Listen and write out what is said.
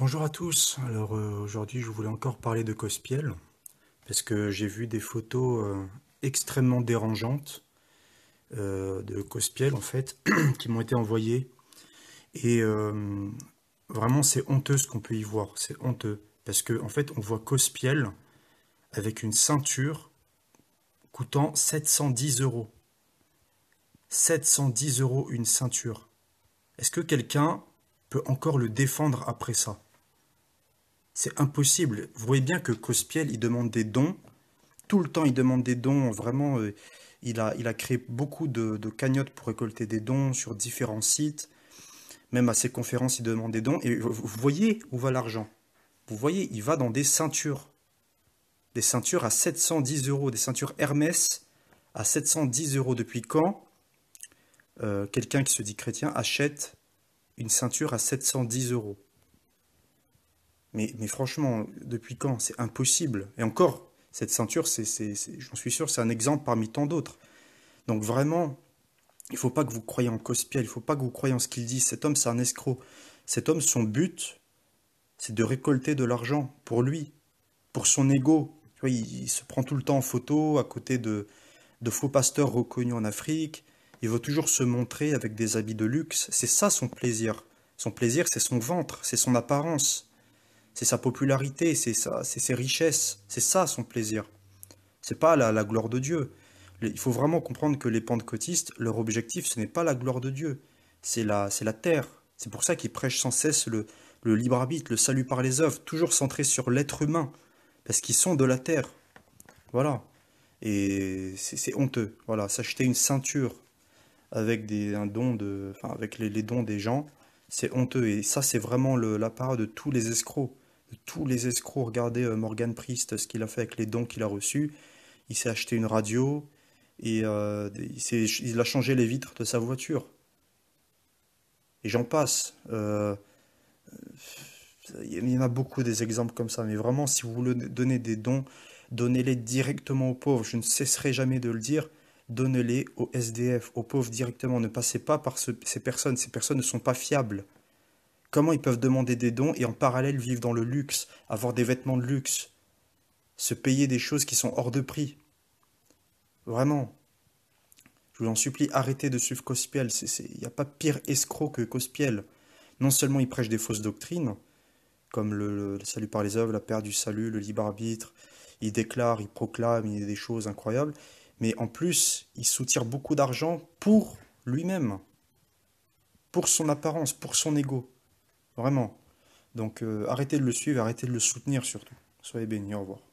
Bonjour à tous, alors euh, aujourd'hui je voulais encore parler de Cospiel parce que j'ai vu des photos euh, extrêmement dérangeantes euh, de Cospiel en fait qui m'ont été envoyées et vraiment c'est honteux ce qu'on peut y voir, c'est honteux parce que en fait on voit Cospiel avec une ceinture coûtant 710 euros. 710 euros une ceinture. Est-ce que quelqu'un peut encore le défendre après ça c'est impossible. Vous voyez bien que Cospiel, il demande des dons. Tout le temps, il demande des dons. Vraiment, euh, il, a, il a créé beaucoup de, cagnottes pour récolter des dons sur différents sites. Même à ses conférences, il demande des dons. Et vous voyez où va l'argent. Vous voyez, il va dans des ceintures. Des ceintures à 710 euros. Des ceintures Hermès à 710 euros. Depuis quand euh, quelqu'un qui se dit chrétien achète une ceinture à 710 euros mais, franchement, depuis quand C'est impossible. Et encore, cette ceinture, j'en suis sûr, c'est un exemple parmi tant d'autres. Donc vraiment, il ne faut pas que vous croyiez en Cospiel, il ne faut pas que vous croyez en ce qu'il dit. Cet homme, c'est un escroc. Cet homme, son but, c'est de récolter de l'argent pour lui, pour son ego. il, se prend tout le temps en photo à côté de, de faux pasteurs reconnus en Afrique. Il veut toujours se montrer avec des habits de luxe. C'est ça son plaisir. Son plaisir, c'est son ventre, c'est son apparence c'est sa popularité, c'est ça c'est ses richesses, c'est ça son plaisir. C'est pas la, gloire de Dieu. Il faut vraiment comprendre que les pentecôtistes, leur objectif, ce n'est pas la gloire de Dieu, c'est la, la terre. C'est pour ça qu'ils prêchent sans cesse le, libre arbitre, le salut par les œuvres, toujours centré sur l'être humain, parce qu'ils sont de la terre. Voilà. Et c'est honteux. Voilà, s'acheter une ceinture avec des, un don de, avec les, dons des gens, c'est honteux. Et ça, c'est vraiment la part de tous les escrocs tous les escrocs, regardez euh, Morgan Priest, ce qu'il a fait avec les dons qu'il a reçus. Il s'est acheté une radio et euh, il, a changé les vitres de sa voiture. Et j'en passe. Euh, il y en a beaucoup des exemples comme ça, mais vraiment, si vous voulez donner des dons, donnez-les directement aux pauvres. Je ne cesserai jamais de le dire. Donnez-les aux SDF, aux pauvres directement. Ne passez pas par ces personnes. Ces personnes ne sont pas fiables. Comment ils peuvent demander des dons et en parallèle vivre dans le luxe, avoir des vêtements de luxe, se payer des choses qui sont hors de prix Vraiment. Je vous en supplie, arrêtez de suivre Cospiel. Il n'y a pas pire escroc que Cospiel. Non seulement il prêche des fausses doctrines, comme le, salut par les œuvres, la perte du salut, le libre arbitre, il déclare, il proclame, il des choses incroyables, mais en plus, il soutire beaucoup d'argent pour lui-même, pour son apparence, pour son ego. Vraiment. Donc euh, arrêtez de le suivre, arrêtez de le soutenir surtout. Soyez bénis, au revoir.